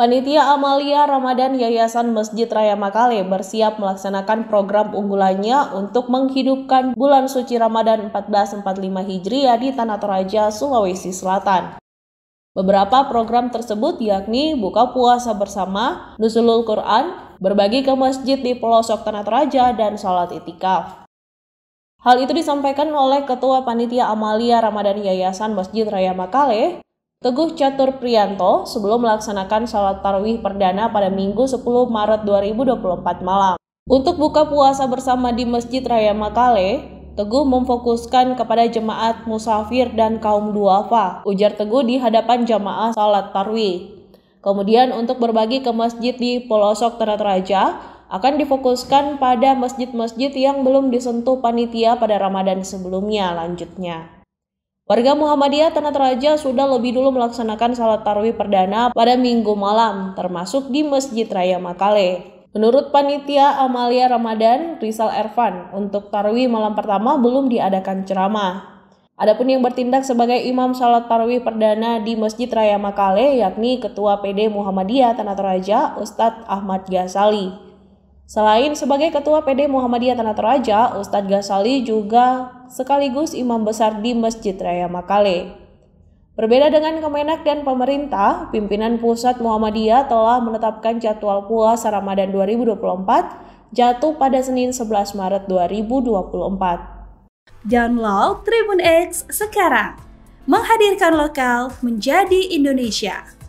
Panitia Amalia Ramadan Yayasan Masjid Raya Makale bersiap melaksanakan program unggulannya untuk menghidupkan bulan suci Ramadan 1445 Hijriah di Tanah Toraja, Sulawesi Selatan. Beberapa program tersebut yakni buka puasa bersama, nusulul Quran, berbagi ke masjid di pelosok Tanah Toraja, dan sholat itikaf. Hal itu disampaikan oleh Ketua Panitia Amalia Ramadan Yayasan Masjid Raya Makale, Teguh Catur Prianto sebelum melaksanakan sholat tarawih perdana pada Minggu 10 Maret 2024 malam. Untuk buka puasa bersama di Masjid Raya Makale, Teguh memfokuskan kepada jemaat musafir dan kaum duafa, ujar Teguh di hadapan jemaah sholat tarwih. Kemudian untuk berbagi ke masjid di pelosok Teratraja akan difokuskan pada masjid-masjid yang belum disentuh panitia pada Ramadan sebelumnya lanjutnya. Warga Muhammadiyah Tanah Toraja sudah lebih dulu melaksanakan salat tarwih perdana pada minggu malam, termasuk di Masjid Raya Makale. Menurut panitia Amalia Ramadan, Rizal Ervan, untuk tarwih malam pertama belum diadakan ceramah. Adapun yang bertindak sebagai imam salat tarwih perdana di Masjid Raya Makale yakni Ketua PD Muhammadiyah Tanah Toraja Ustadz Ahmad Ghazali. Selain sebagai Ketua PD Muhammadiyah Tanah Toraja, Ustadz Ghazali juga sekaligus Imam Besar di Masjid Raya Makale. Berbeda dengan Kemenak dan pemerintah, pimpinan pusat Muhammadiyah telah menetapkan jadwal puasa Ramadan 2024 jatuh pada Senin 11 Maret 2024. Download Tribun X sekarang. Menghadirkan lokal menjadi Indonesia.